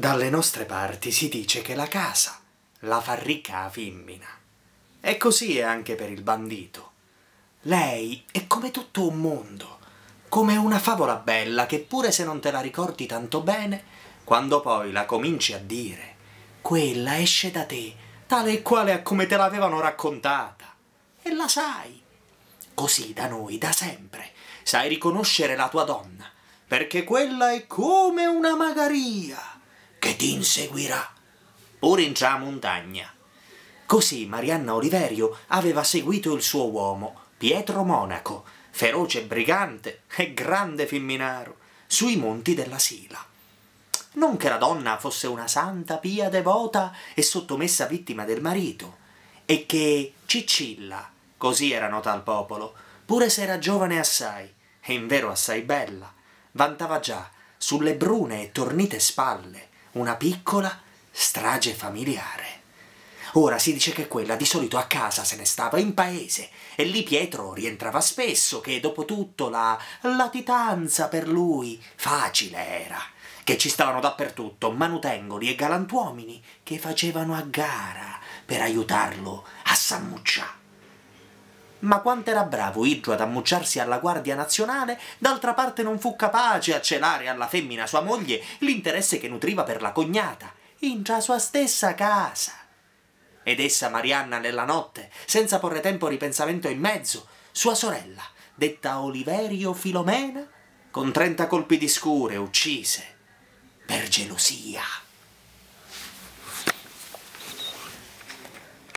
Dalle nostre parti si dice che la casa la fa ricca a femmina. E così è anche per il bandito. Lei è come tutto un mondo, come una favola bella che pure se non te la ricordi tanto bene, quando poi la cominci a dire, quella esce da te, tale e quale a come te l'avevano raccontata. E la sai. Così da noi, da sempre, sai riconoscere la tua donna, perché quella è come una magaria ti inseguirà, pure in già montagna. Così Marianna Oliverio aveva seguito il suo uomo, Pietro Monaco, feroce brigante e grande femminaro, sui monti della Sila. Non che la donna fosse una santa, pia, devota e sottomessa vittima del marito, e che Cicilla, così era nota al popolo, pure se era giovane assai, e in vero assai bella, vantava già sulle brune e tornite spalle una piccola strage familiare. Ora si dice che quella di solito a casa se ne stava in paese e lì Pietro rientrava spesso che dopo tutto la latitanza per lui facile era, che ci stavano dappertutto manutengoli e galantuomini che facevano a gara per aiutarlo a sammucciare. Ma quanto era bravo Iggio ad ammucciarsi alla Guardia Nazionale, d'altra parte non fu capace a celare alla femmina sua moglie l'interesse che nutriva per la cognata, in già sua stessa casa. Ed essa, Marianna, nella notte, senza porre tempo ripensamento in mezzo, sua sorella, detta Oliverio Filomena, con trenta colpi di scure uccise per gelosia.